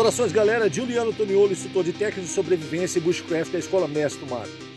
Saudações, galera. Juliano Toniolo, instrutor de técnica de sobrevivência e bushcraft da Escola Mestre do Mato.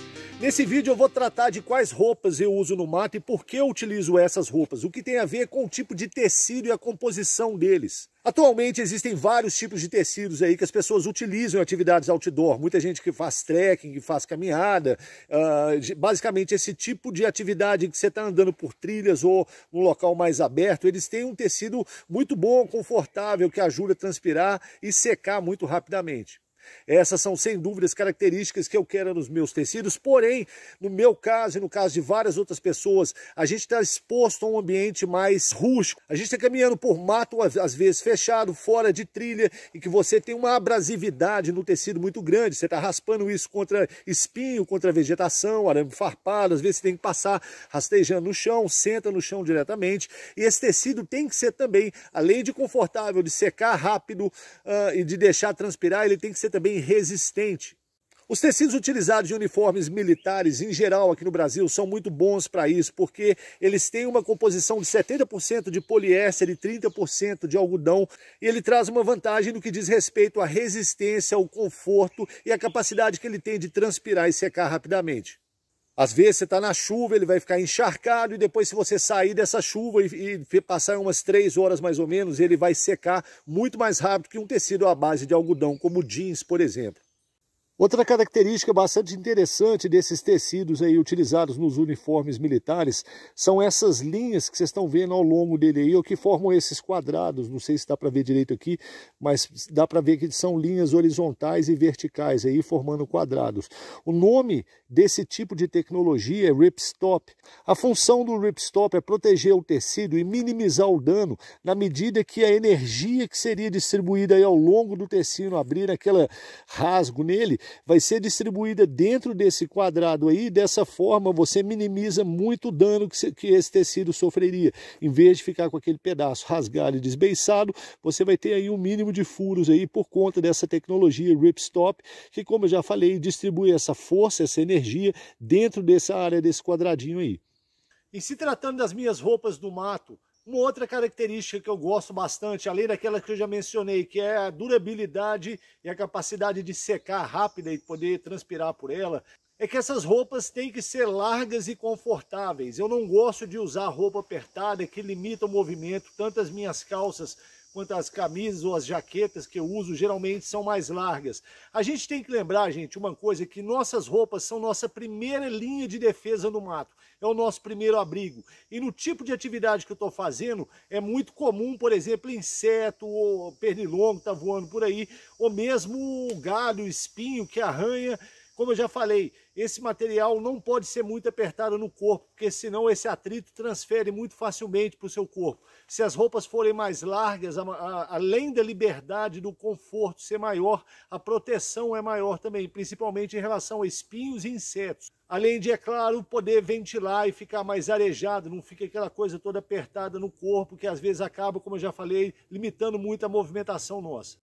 Nesse vídeo eu vou tratar de quais roupas eu uso no mato e por que eu utilizo essas roupas, o que tem a ver com o tipo de tecido e a composição deles. Atualmente existem vários tipos de tecidos aí que as pessoas utilizam em atividades outdoor. Muita gente que faz trekking, que faz caminhada, uh, basicamente esse tipo de atividade que você está andando por trilhas ou num local mais aberto, eles têm um tecido muito bom, confortável, que ajuda a transpirar e secar muito rapidamente. Essas são, sem dúvidas, características que eu quero nos meus tecidos, porém, no meu caso e no caso de várias outras pessoas, a gente está exposto a um ambiente mais rústico. A gente está caminhando por mato, às vezes fechado, fora de trilha, e que você tem uma abrasividade no tecido muito grande. Você está raspando isso contra espinho, contra vegetação, arame farpado, às vezes você tem que passar rastejando no chão, senta no chão diretamente. E esse tecido tem que ser também, além de confortável, de secar rápido uh, e de deixar transpirar, ele tem que ser também resistente. Os tecidos utilizados em uniformes militares, em geral, aqui no Brasil, são muito bons para isso, porque eles têm uma composição de 70% de poliéster e 30% de algodão, e ele traz uma vantagem no que diz respeito à resistência, ao conforto e à capacidade que ele tem de transpirar e secar rapidamente. Às vezes você está na chuva, ele vai ficar encharcado e depois se você sair dessa chuva e, e, passar umas três horas mais ou menos, ele vai secar muito mais rápido que um tecido à base de algodão, como jeans, por exemplo. Outra característica bastante interessante desses tecidos aí utilizados nos uniformes militares são essas linhas que vocês estão vendo ao longo dele aí, ou que formam esses quadrados, não sei se dá para ver direito aqui, mas dá para ver que são linhas horizontais e verticais aí formando quadrados. O nome desse tipo de tecnologia é ripstop. A função do ripstop é proteger o tecido e minimizar o dano na medida que a energia que seria distribuída aí ao longo do tecido abrir aquele rasgo nele vai ser distribuída dentro desse quadrado aí, dessa forma você minimiza muito o dano que, que esse tecido sofreria. Em vez de ficar com aquele pedaço rasgado e desbeiçado, você vai ter aí um mínimo de furos aí por conta dessa tecnologia Ripstop, que como eu já falei, distribui essa força, essa energia dentro dessa área desse quadradinho aí. E se tratando das minhas roupas do mato, uma outra característica que eu gosto bastante, além daquela que eu já mencionei, que é a durabilidade e a capacidade de secar rápida e poder transpirar por ela, é que essas roupas têm que ser largas e confortáveis. Eu não gosto de usar roupa apertada que limita o movimento, tanto as minhas calças quanto as camisas ou as jaquetas que eu uso geralmente são mais largas. A gente tem que lembrar, gente, uma coisa, que nossas roupas são nossa primeira linha de defesa no mato, é o nosso primeiro abrigo. E no tipo de atividade que eu estou fazendo, é muito comum, por exemplo, inseto ou pernilongo que está voando por aí, ou mesmo galho, espinho que arranha, como eu já falei, esse material não pode ser muito apertado no corpo, porque senão esse atrito transfere muito facilmente para o seu corpo. Se as roupas forem mais largas, a, a, além da liberdade, do conforto ser maior, a proteção é maior também, principalmente em relação a espinhos e insetos. Além de, é claro, poder ventilar e ficar mais arejado, não fica aquela coisa toda apertada no corpo, que às vezes acaba, como eu já falei, limitando muito a movimentação nossa.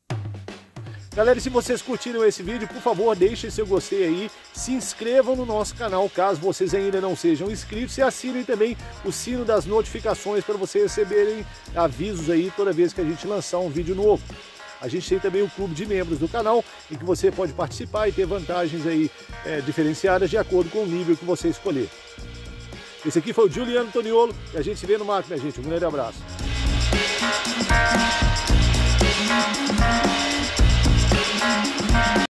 Galera, se vocês curtiram esse vídeo, por favor, deixem seu gostei aí, se inscrevam no nosso canal, caso vocês ainda não sejam inscritos, e assinem também o sino das notificações para vocês receberem avisos aí toda vez que a gente lançar um vídeo novo. A gente tem também o clube de membros do canal, em que você pode participar e ter vantagens aí é, diferenciadas de acordo com o nível que você escolher. Esse aqui foi o Juliano Toniolo e a gente se vê no máximo, minha gente. Um grande abraço.